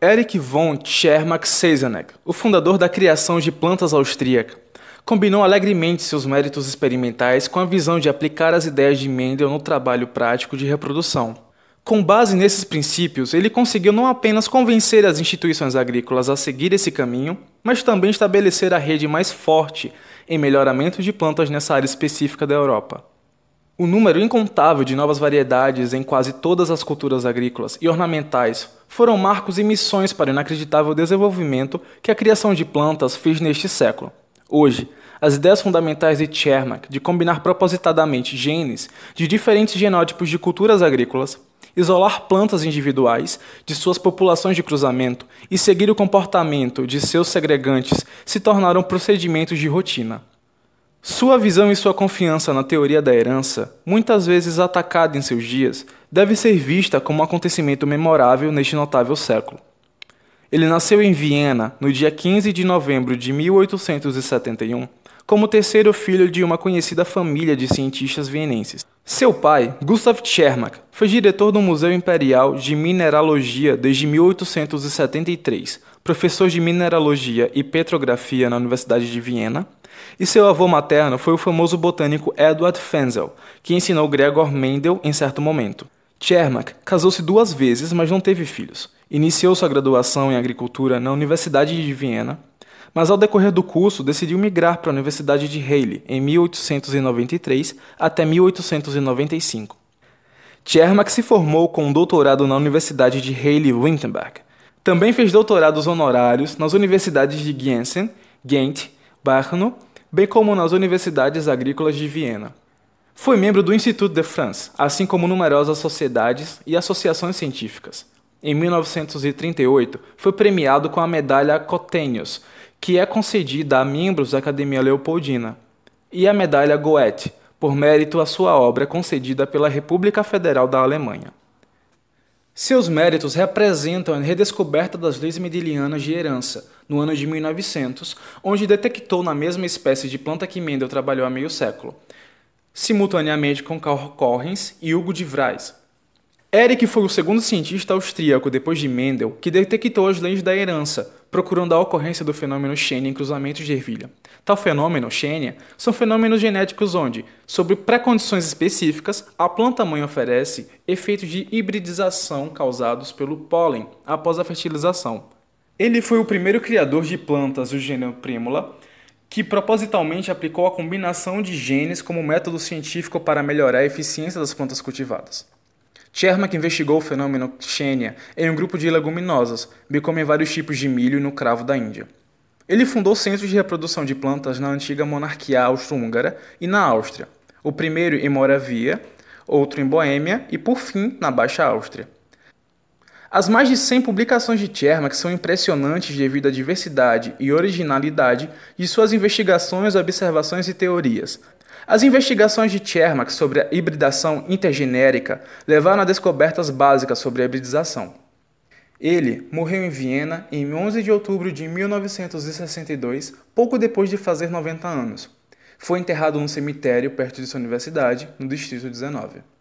Erich von Czermak-Seisenek, o fundador da criação de plantas austríaca, combinou alegremente seus méritos experimentais com a visão de aplicar as ideias de Mendel no trabalho prático de reprodução. Com base nesses princípios, ele conseguiu não apenas convencer as instituições agrícolas a seguir esse caminho, mas também estabelecer a rede mais forte em melhoramento de plantas nessa área específica da Europa. O número incontável de novas variedades em quase todas as culturas agrícolas e ornamentais foram marcos e missões para o inacreditável desenvolvimento que a criação de plantas fez neste século. Hoje, as ideias fundamentais de Chermak de combinar propositadamente genes de diferentes genótipos de culturas agrícolas, isolar plantas individuais de suas populações de cruzamento e seguir o comportamento de seus segregantes se tornaram procedimentos de rotina. Sua visão e sua confiança na teoria da herança, muitas vezes atacada em seus dias, deve ser vista como um acontecimento memorável neste notável século. Ele nasceu em Viena no dia 15 de novembro de 1871, como terceiro filho de uma conhecida família de cientistas vienenses. Seu pai, Gustav Tchermak, foi diretor do Museu Imperial de Mineralogia desde 1873, professor de mineralogia e petrografia na Universidade de Viena, e seu avô materno foi o famoso botânico Edward Fenzel, que ensinou Gregor Mendel em certo momento. Tchermak casou-se duas vezes, mas não teve filhos. Iniciou sua graduação em agricultura na Universidade de Viena, mas ao decorrer do curso decidiu migrar para a Universidade de Halle em 1893 até 1895. Tchermak se formou com um doutorado na Universidade de Halle-Wittenberg. Também fez doutorados honorários nas universidades de Gießen, Ghent, Brno, bem como nas universidades agrícolas de Viena. Foi membro do Instituto de France, assim como numerosas sociedades e associações científicas. Em 1938, foi premiado com a medalha Cotenius, que é concedida a membros da Academia Leopoldina, e a medalha Goethe, por mérito à sua obra concedida pela República Federal da Alemanha. Seus méritos representam a redescoberta das leis mendelianas de herança, no ano de 1900, onde detectou na mesma espécie de planta que Mendel trabalhou há meio século, simultaneamente com Carl Correns e Hugo de Vries, Eric foi o segundo cientista austríaco, depois de Mendel, que detectou as leis da herança, procurando a ocorrência do fenômeno Xenia em cruzamentos de ervilha. Tal fenômeno, Xenia, são fenômenos genéticos onde, sob pré-condições específicas, a planta-mãe oferece efeitos de hibridização causados pelo pólen após a fertilização. Ele foi o primeiro criador de plantas do gênero Primula, que propositalmente aplicou a combinação de genes como método científico para melhorar a eficiência das plantas cultivadas. Shermack investigou o fenômeno Xenia em um grupo de leguminosas, bem como em vários tipos de milho no cravo da Índia. Ele fundou centros de reprodução de plantas na antiga monarquia austro-húngara e na Áustria, o primeiro em Moravia, outro em Boêmia e, por fim, na Baixa Áustria. As mais de 100 publicações de Chermak são impressionantes devido à diversidade e originalidade de suas investigações, observações e teorias, as investigações de Chermak sobre a hibridação intergenérica levaram a descobertas básicas sobre a hibridização. Ele morreu em Viena em 11 de outubro de 1962, pouco depois de fazer 90 anos. Foi enterrado num cemitério perto de sua universidade, no Distrito 19.